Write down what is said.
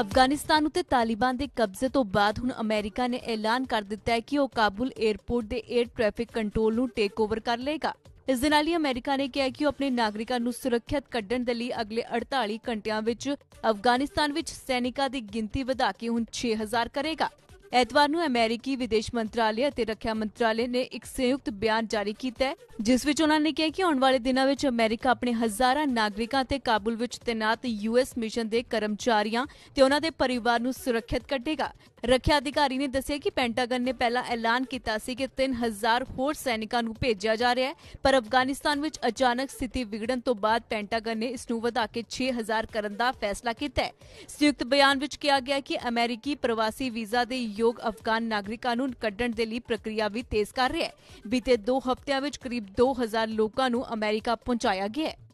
ਅਫਗਾਨਿਸਤਾਨ ਉਤੇ ਤਾਲਿਬਾਨ ਦੇ ਕਬਜ਼ੇ ਤੋਂ ਬਾਅਦ ਹੁਣ ਅਮਰੀਕਾ ਨੇ ਐਲਾਨ ਕਰ ਦਿੱਤਾ ਹੈ ਕਿ ਉਹ ਕਾਬੁਲ 에ਅਰਪੋਰਟ ਦੇ 에ਅਰ ਟ੍ਰੈਫਿਕ ਕੰਟਰੋਲ ਨੂੰ ਟੇਕ ਓਵਰ ਕਰ ਲਏਗਾ ਇਸ ਦੇ ਨਾਲ ਹੀ ਅਮਰੀਕਾ ਨੇ ਕਿਹਾ ਕਿ ਉਹ ਆਪਣੇ ਨਾਗਰਿਕਾਂ ਨੂੰ ਸੁਰੱਖਿਅਤ ਕੱਢਣ ਦੇ ਲਈ ਅਗਲੇ 48 ਘੰਟਿਆਂ ਵਿੱਚ ਅਫਗਾਨਿਸਤਾਨ ਵਿੱਚ ਸੈਨਿਕਾਂ ਦੀ ਗਿਣਤੀ ਵਧਾ ਕੇ ਹੁਣ 6000 ਕਰੇਗਾ ਐਤਵਾਰ ਨੂੰ ਅਮਰੀਕੀ ਵਿਦੇਸ਼ ਮੰਤਰਾਲੇ ਅਤੇ ਰੱਖਿਆ ਮੰਤਰਾਲੇ ਨੇ ਇੱਕ ਸੰਯੁਕਤ ਬਿਆਨ ਜਾਰੀ ਕੀਤਾ ਜਿਸ ਵਿੱਚ ਉਹਨਾਂ ਨੇ ਕਿਹਾ ਕਿ ਆਉਣ ਵਾਲੇ ਦਿਨਾਂ ਵਿੱਚ ਅਮਰੀਕਾ ਆਪਣੇ ਹਜ਼ਾਰਾਂ ਨਾਗਰਿਕਾਂ ਤੇ ਕਾਬੁਲ ਵਿੱਚ ਤਾਇਨਾਤ ਯੂਐਸ ਮਿਸ਼ਨ ਦੇ ਕਰਮਚਾਰੀਆਂ ਤੇ ਉਹਨਾਂ ਦੇ ਪਰਿਵਾਰ ਨੂੰ ਸੁਰੱਖਿਅਤ ਕੱਢੇਗਾ ਰੱਖਿਆ ਅਧਿਕਾਰੀ ਨੇ ਦੱਸਿਆ ਕਿ ਪੈਂਟਾਗਨ ਨੇ ਪਹਿਲਾਂ ਐਲਾਨ ਕੀਤਾ ਸੀ ਕਿ 3000 ਹੋਰ ਸੈਨਿਕਾਂ ਨੂੰ ਭੇਜਿਆ ਜਾ ਰਿਹਾ ਹੈ ਪਰ ਅਫਗਾਨਿਸਤਾਨ ਵਿੱਚ ਅਚਾਨਕ ਸਥਿਤੀ ਵਿਗੜਨ ਤੋਂ ਬਾਅਦ ਪੈਂਟਾਗਨ ਨੇ ਇਸ ਨੂੰ ਵਧਾ ਕੇ 6000 ਕਰਨ ਦਾ ਫੈਸਲਾ ਕੀਤਾ ਹੈ ਸੰਯੁਕਤ ਬਿਆਨ ਵਿੱਚ ਕਿਹਾ ਗਿਆ ਕਿ ਅਮਰੀਕੀ ਪ੍ਰਵਾਸੀ ਵੀਜ਼ਾ ਦੇ ਯੋਗ ਅਫਗਾਨ ਨਾਗਰਿਕਾਂ ਨੂੰ ਕੱਢਣ ਦੇ ਲਈ ਪ੍ਰਕਿਰਿਆ ਵੀ ਤੇਜ਼ ਕਰ ਰਿਹਾ ਹੈ ਬੀਤੇ 2 ਹਫ਼ਤਿਆਂ ਵਿੱਚ ਕਰੀਬ 2000 ਲੋਕਾਂ ਨੂੰ ਅਮਰੀਕਾ ਪਹੁੰਚਾਇਆ ਗਿਆ ਹੈ